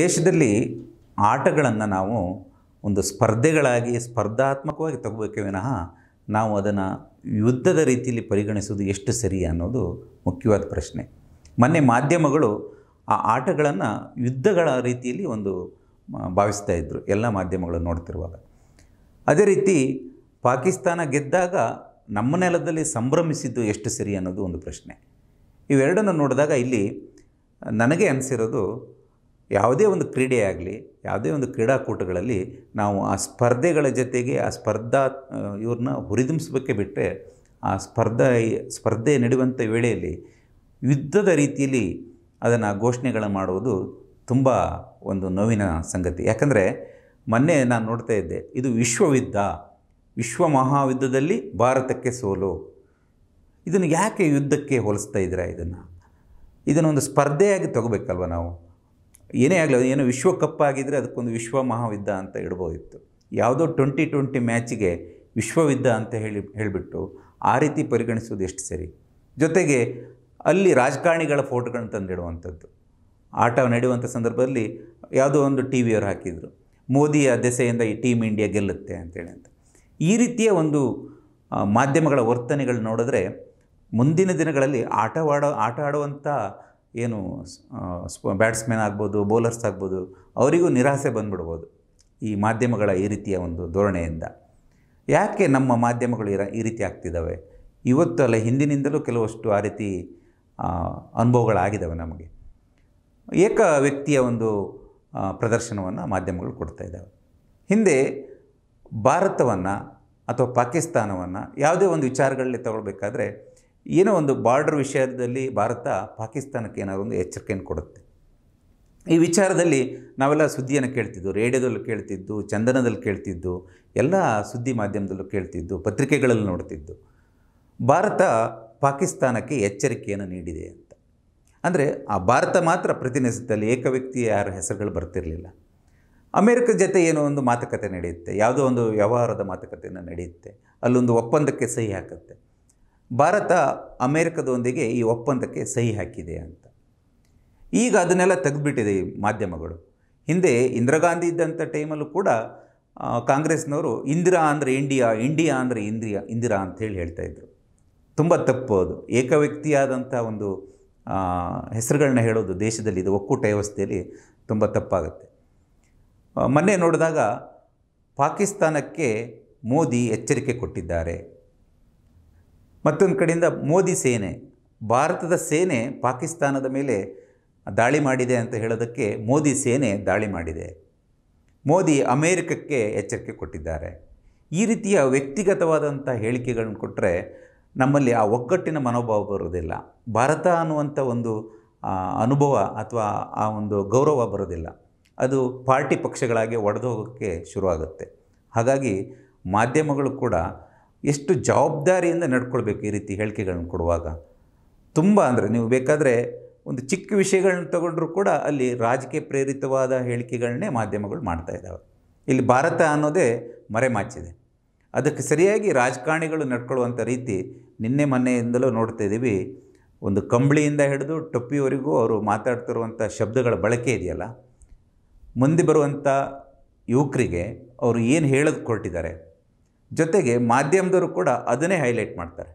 ದೇಶದಲ್ಲಿ ಆಟಗಳನ್ನು ನಾವು ಒಂದು ಸ್ಪರ್ಧೆಗಳಾಗಿ ಸ್ಪರ್ಧಾತ್ಮಕವಾಗಿ ತಗೋಬೇಕೇ ವಿನಃ ನಾವು ಅದನ್ನು ಯುದ್ಧದ ರೀತಿಯಲ್ಲಿ ಪರಿಗಣಿಸೋದು ಎಷ್ಟು ಸರಿ ಅನ್ನೋದು ಮುಖ್ಯವಾದ ಪ್ರಶ್ನೆ ಮೊನ್ನೆ ಮಾಧ್ಯಮಗಳು ಆ ಆಟಗಳನ್ನು ಯುದ್ಧಗಳ ರೀತಿಯಲ್ಲಿ ಒಂದು ಭಾವಿಸ್ತಾ ಇದ್ದರು ಎಲ್ಲ ಮಾಧ್ಯಮಗಳು ನೋಡ್ತಿರುವಾಗ ಅದೇ ರೀತಿ ಪಾಕಿಸ್ತಾನ ಗೆದ್ದಾಗ ನಮ್ಮ ನೆಲದಲ್ಲಿ ಸಂಭ್ರಮಿಸಿದ್ದು ಎಷ್ಟು ಸರಿ ಅನ್ನೋದು ಒಂದು ಪ್ರಶ್ನೆ ಇವೆರಡನ್ನು ನೋಡಿದಾಗ ಇಲ್ಲಿ ನನಗೆ ಅನಿಸಿರೋದು ಯಾವುದೇ ಒಂದು ಕ್ರೀಡೆಯಾಗಲಿ ಯಾವುದೇ ಒಂದು ಕ್ರೀಡಾಕೂಟಗಳಲ್ಲಿ ನಾವು ಆ ಸ್ಪರ್ಧೆಗಳ ಜೊತೆಗೆ ಆ ಸ್ಪರ್ಧಾ ಇವ್ರನ್ನ ಹುರಿದುಂಬಿಸಬೇಕೆ ಬಿಟ್ಟರೆ ಆ ಸ್ಪರ್ಧಾ ಸ್ಪರ್ಧೆ ನಡೆಯುವಂಥ ವೇಳೆಯಲ್ಲಿ ಯುದ್ಧದ ರೀತಿಯಲ್ಲಿ ಅದನ್ನು ಘೋಷಣೆಗಳನ್ನು ಮಾಡುವುದು ತುಂಬ ಒಂದು ನೋವಿನ ಸಂಗತಿ ಯಾಕಂದರೆ ಮೊನ್ನೆ ನಾನು ನೋಡ್ತಾ ಇದ್ದೆ ಇದು ಯುದ್ಧ ವಿಶ್ವ ಮಹಾಯುದ್ಧದಲ್ಲಿ ಭಾರತಕ್ಕೆ ಸೋಲು ಇದನ್ನು ಯಾಕೆ ಯುದ್ಧಕ್ಕೆ ಹೋಲಿಸ್ತಾ ಇದ್ದೀರಾ ಇದನ್ನು ಇದನ್ನು ಒಂದು ಸ್ಪರ್ಧೆಯಾಗಿ ತಗೋಬೇಕಲ್ವ ನಾವು ಏನೇ ಆಗಲಿ ಅದು ಏನೋ ವಿಶ್ವಕಪ್ ಆಗಿದ್ದರೆ ಅದಕ್ಕೊಂದು ವಿಶ್ವ ಮಹಾವಿದ್ದ ಅಂತ ಇಡ್ಬೋದಿತ್ತು ಯಾವುದೋ ಟ್ವೆಂಟಿ ಟ್ವೆಂಟಿ ಮ್ಯಾಚಿಗೆ ವಿಶ್ವವಿದ್ದ ಅಂತ ಹೇಳಿ ಹೇಳಿಬಿಟ್ಟು ಆ ರೀತಿ ಪರಿಗಣಿಸೋದು ಎಷ್ಟು ಸರಿ ಜೊತೆಗೆ ಅಲ್ಲಿ ರಾಜಕಾರಣಿಗಳ ಫೋಟೋಗಳನ್ನ ತಂದಿಡುವಂಥದ್ದು ಆಟ ನಡೆಯುವಂಥ ಸಂದರ್ಭದಲ್ಲಿ ಯಾವುದೋ ಒಂದು ಟಿ ವಿಯವರು ಹಾಕಿದರು ಮೋದಿಯ ದೆಸೆಯಿಂದ ಈ ಟೀಮ್ ಇಂಡಿಯಾ ಗೆಲ್ಲುತ್ತೆ ಅಂತೇಳಿ ಅಂತ ಈ ರೀತಿಯ ಒಂದು ಮಾಧ್ಯಮಗಳ ವರ್ತನೆಗಳು ನೋಡಿದ್ರೆ ಮುಂದಿನ ದಿನಗಳಲ್ಲಿ ಆಟವಾಡೋ ಆಟ ಆಡುವಂಥ ಏನು ಬ್ಯಾಟ್ಸ್ಮನ್ ಆಗ್ಬೋದು ಬೌಲರ್ಸ್ ಆಗ್ಬೋದು ಅವರಿಗೂ ನಿರಾಸೆ ಬಂದ್ಬಿಡ್ಬೋದು ಈ ಮಾಧ್ಯಮಗಳ ಈ ರೀತಿಯ ಒಂದು ಧೋರಣೆಯಿಂದ ಯಾಕೆ ನಮ್ಮ ಮಾಧ್ಯಮಗಳು ಇರ ಈ ರೀತಿ ಆಗ್ತಿದ್ದಾವೆ ಇವತ್ತು ಅಲ್ಲ ಹಿಂದಿನಿಂದಲೂ ಕೆಲವಷ್ಟು ಆ ರೀತಿ ಅನುಭವಗಳಾಗಿದ್ದಾವೆ ನಮಗೆ ಏಕ ವ್ಯಕ್ತಿಯ ಒಂದು ಪ್ರದರ್ಶನವನ್ನು ಮಾಧ್ಯಮಗಳು ಕೊಡ್ತಾ ಇದ್ದಾವೆ ಹಿಂದೆ ಭಾರತವನ್ನು ಅಥವಾ ಪಾಕಿಸ್ತಾನವನ್ನು ಯಾವುದೇ ಒಂದು ವಿಚಾರಗಳಲ್ಲಿ ತಗೊಳ್ಬೇಕಾದ್ರೆ ಏನೋ ಒಂದು ಬಾರ್ಡರ್ ವಿಷಯದಲ್ಲಿ ಭಾರತ ಪಾಕಿಸ್ತಾನಕ್ಕೆ ಏನಾದರೂ ಒಂದು ಎಚ್ಚರಿಕೆಯನ್ನು ಕೊಡುತ್ತೆ ಈ ವಿಚಾರದಲ್ಲಿ ನಾವೆಲ್ಲ ಸುದ್ದಿಯನ್ನು ಕೇಳ್ತಿದ್ದು ರೇಡಿಯೋದಲ್ಲೂ ಕೇಳ್ತಿದ್ದು ಚಂದನದಲ್ಲಿ ಕೇಳ್ತಿದ್ದು ಎಲ್ಲ ಸುದ್ದಿ ಮಾಧ್ಯಮದಲ್ಲೂ ಕೇಳ್ತಿದ್ದು ಪತ್ರಿಕೆಗಳಲ್ಲಿ ನೋಡ್ತಿದ್ದು ಭಾರತ ಪಾಕಿಸ್ತಾನಕ್ಕೆ ಎಚ್ಚರಿಕೆಯನ್ನು ನೀಡಿದೆ ಅಂತ ಅಂದರೆ ಆ ಭಾರತ ಮಾತ್ರ ಏಕ ಏಕವ್ಯಕ್ತಿ ಯಾರ ಹೆಸರುಗಳು ಬರ್ತಿರಲಿಲ್ಲ ಅಮೆರಿಕ ಜೊತೆ ಏನೋ ಒಂದು ಮಾತುಕತೆ ನಡೆಯುತ್ತೆ ಯಾವುದೋ ಒಂದು ವ್ಯವಹಾರದ ಮಾತುಕತೆಯನ್ನು ನಡೆಯುತ್ತೆ ಅಲ್ಲೊಂದು ಒಪ್ಪಂದಕ್ಕೆ ಸಹಿ ಹಾಕುತ್ತೆ ಭಾರತ ಅಮೇರಿಕದೊಂದಿಗೆ ಈ ಒಪ್ಪಂದಕ್ಕೆ ಸಹಿ ಹಾಕಿದೆ ಅಂತ ಈಗ ಅದನ್ನೆಲ್ಲ ತೆಗೆದುಬಿಟ್ಟಿದೆ ಈ ಮಾಧ್ಯಮಗಳು ಹಿಂದೆ ಇಂದಿರಾ ಗಾಂಧಿ ಇದ್ದಂಥ ಟೈಮಲ್ಲೂ ಕೂಡ ಕಾಂಗ್ರೆಸ್ನವರು ಇಂದಿರಾ ಅಂದರೆ ಇಂಡಿಯಾ ಇಂಡಿಯಾ ಅಂದರೆ ಇಂದ್ರಿಯಾ ಇಂದಿರಾ ಅಂತೇಳಿ ಹೇಳ್ತಾಯಿದ್ರು ತುಂಬ ತಪ್ಪು ಅದು ವ್ಯಕ್ತಿಯಾದಂಥ ಒಂದು ಹೆಸರುಗಳನ್ನ ಹೇಳೋದು ದೇಶದಲ್ಲಿ ಇದು ಒಕ್ಕೂಟ ವ್ಯವಸ್ಥೆಯಲ್ಲಿ ತುಂಬ ತಪ್ಪಾಗುತ್ತೆ ಮೊನ್ನೆ ನೋಡಿದಾಗ ಪಾಕಿಸ್ತಾನಕ್ಕೆ ಮೋದಿ ಎಚ್ಚರಿಕೆ ಕೊಟ್ಟಿದ್ದಾರೆ ಮತ್ತೊಂದು ಕಡೆಯಿಂದ ಮೋದಿ ಸೇನೆ ಭಾರತದ ಸೇನೆ ಪಾಕಿಸ್ತಾನದ ಮೇಲೆ ದಾಳಿ ಮಾಡಿದೆ ಅಂತ ಹೇಳೋದಕ್ಕೆ ಮೋದಿ ಸೇನೆ ದಾಳಿ ಮಾಡಿದೆ ಮೋದಿ ಅಮೇರಿಕಕ್ಕೆ ಎಚ್ಚರಿಕೆ ಕೊಟ್ಟಿದ್ದಾರೆ ಈ ರೀತಿಯ ವ್ಯಕ್ತಿಗತವಾದಂಥ ಹೇಳಿಕೆಗಳನ್ನು ಕೊಟ್ಟರೆ ನಮ್ಮಲ್ಲಿ ಆ ಒಗ್ಗಟ್ಟಿನ ಮನೋಭಾವ ಬರೋದಿಲ್ಲ ಭಾರತ ಅನ್ನುವಂಥ ಒಂದು ಅನುಭವ ಅಥವಾ ಆ ಒಂದು ಗೌರವ ಬರೋದಿಲ್ಲ ಅದು ಪಾರ್ಟಿ ಪಕ್ಷಗಳಾಗಿ ಒಡೆದು ಹೋಗೋಕ್ಕೆ ಶುರುವಾಗುತ್ತೆ ಹಾಗಾಗಿ ಮಾಧ್ಯಮಗಳು ಕೂಡ ಎಷ್ಟು ಜವಾಬ್ದಾರಿಯಿಂದ ನಡ್ಕೊಳ್ಬೇಕು ಈ ರೀತಿ ಹೇಳಿಕೆಗಳನ್ನು ಕೊಡುವಾಗ ತುಂಬ ಅಂದರೆ ನೀವು ಬೇಕಾದರೆ ಒಂದು ಚಿಕ್ಕ ವಿಷಯಗಳನ್ನ ತಗೊಂಡ್ರೂ ಕೂಡ ಅಲ್ಲಿ ರಾಜಕೀಯ ಪ್ರೇರಿತವಾದ ಹೇಳಿಕೆಗಳನ್ನೇ ಮಾಧ್ಯಮಗಳು ಮಾಡ್ತಾ ಇದ್ದಾವೆ ಇಲ್ಲಿ ಭಾರತ ಅನ್ನೋದೇ ಮರೆಮಾಚಿದೆ ಅದಕ್ಕೆ ಸರಿಯಾಗಿ ರಾಜಕಾರಣಿಗಳು ನಡ್ಕೊಳ್ಳುವಂಥ ರೀತಿ ನಿನ್ನೆ ಮೊನ್ನೆಯಿಂದಲೂ ನೋಡ್ತಾ ಇದ್ದೀವಿ ಒಂದು ಕಂಬಳಿಯಿಂದ ಹಿಡಿದು ಟೊಪ್ಪಿಯವರೆಗೂ ಅವರು ಮಾತಾಡ್ತಿರುವಂಥ ಶಬ್ದಗಳ ಬಳಕೆ ಇದೆಯಲ್ಲ ಮುಂದೆ ಬರುವಂಥ ಯುವಕರಿಗೆ ಅವರು ಏನು ಹೇಳೋದು ಕೊಟ್ಟಿದ್ದಾರೆ ಜೊತೆಗೆ ಮಾಧ್ಯಮದವರು ಕೂಡ ಅದನ್ನೇ ಹೈಲೈಟ್ ಮಾಡ್ತಾರೆ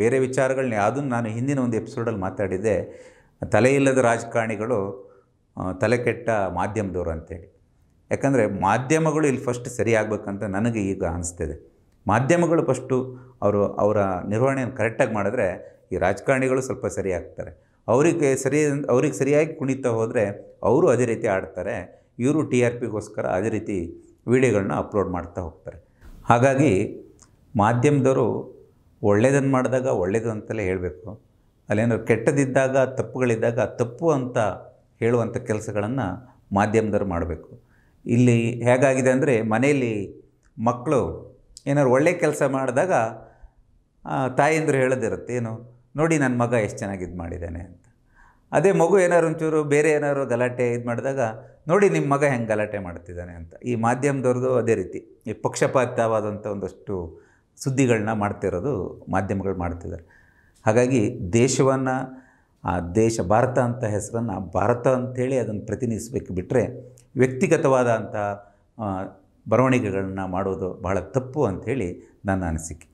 ಬೇರೆ ವಿಚಾರಗಳನ್ನ ಯಾವುದನ್ನು ನಾನು ಹಿಂದಿನ ಒಂದು ಎಪಿಸೋಡಲ್ಲಿ ಮಾತಾಡಿದ್ದೆ ತಲೆ ಇಲ್ಲದ ರಾಜಕಾರಣಿಗಳು ತಲೆ ಕೆಟ್ಟ ಮಾಧ್ಯಮದವರು ಅಂತೇಳಿ ಯಾಕಂದರೆ ಮಾಧ್ಯಮಗಳು ಇಲ್ಲಿ ಫಸ್ಟ್ ಸರಿಯಾಗಬೇಕಂತ ನನಗೆ ಈಗ ಅನಿಸ್ತಿದೆ ಮಾಧ್ಯಮಗಳು ಫಸ್ಟು ಅವರು ಅವರ ನಿರ್ವಹಣೆಯನ್ನು ಕರೆಕ್ಟಾಗಿ ಮಾಡಿದ್ರೆ ಈ ರಾಜಕಾರಣಿಗಳು ಸ್ವಲ್ಪ ಸರಿಯಾಗ್ತಾರೆ ಅವರಿಗೆ ಸರಿ ಅವ್ರಿಗೆ ಸರಿಯಾಗಿ ಕುಣಿತಾ ಹೋದರೆ ಅವರು ಅದೇ ರೀತಿ ಆಡ್ತಾರೆ ಇವರು ಟಿ ಆರ್ ಪಿಗೋಸ್ಕರ ಅದೇ ರೀತಿ ವಿಡಿಯೋಗಳನ್ನ ಅಪ್ಲೋಡ್ ಮಾಡ್ತಾ ಹೋಗ್ತಾರೆ ಹಾಗಾಗಿ ಮಾಧ್ಯಮದವರು ಒಳ್ಳೆಯದನ್ನು ಮಾಡಿದಾಗ ಒಳ್ಳೆಯದು ಅಂತಲೇ ಹೇಳಬೇಕು ಅಲ್ಲೇನಾದ್ರು ಕೆಟ್ಟದಿದ್ದಾಗ ತಪ್ಪುಗಳಿದ್ದಾಗ ತಪ್ಪು ಅಂತ ಹೇಳುವಂಥ ಕೆಲಸಗಳನ್ನು ಮಾಧ್ಯಮದವರು ಮಾಡಬೇಕು ಇಲ್ಲಿ ಹೇಗಾಗಿದೆ ಅಂದರೆ ಮನೆಯಲ್ಲಿ ಮಕ್ಕಳು ಏನಾದ್ರು ಒಳ್ಳೆಯ ಕೆಲಸ ಮಾಡಿದಾಗ ತಾಯಂದರು ಹೇಳೋದಿರುತ್ತೆ ಏನು ನೋಡಿ ನನ್ನ ಮಗ ಎಷ್ಟು ಚೆನ್ನಾಗಿ ಇದು ಮಾಡಿದ್ದಾನೆ ಅಂತ ಅದೇ ಮಗು ಏನಾರು ಒಂಚೂರು ಬೇರೆ ಏನಾದ್ರು ಗಲಾಟೆ ಇದು ಮಾಡಿದಾಗ ನೋಡಿ ನಿಮ್ಮ ಮಗ ಹೆಂಗೆ ಗಲಾಟೆ ಮಾಡ್ತಿದ್ದಾನೆ ಅಂತ ಈ ಮಾಧ್ಯಮದವ್ರದ್ದು ಅದೇ ರೀತಿ ಈ ಪಕ್ಷಪಾತವಾದಂಥ ಒಂದಷ್ಟು ಸುದ್ದಿಗಳನ್ನ ಮಾಡ್ತಿರೋದು ಮಾಧ್ಯಮಗಳು ಮಾಡ್ತಿದ್ದಾರೆ ಹಾಗಾಗಿ ದೇಶವನ್ನು ಆ ದೇಶ ಭಾರತ ಅಂತ ಹೆಸರನ್ನು ಭಾರತ ಅಂಥೇಳಿ ಅದನ್ನು ಪ್ರತಿನಿಧಿಸಬೇಕು ಬಿಟ್ಟರೆ ವ್ಯಕ್ತಿಗತವಾದಂಥ ಬರವಣಿಗೆಗಳನ್ನ ಮಾಡೋದು ಬಹಳ ತಪ್ಪು ಅಂಥೇಳಿ ನನ್ನ ಅನಿಸಿಕೆ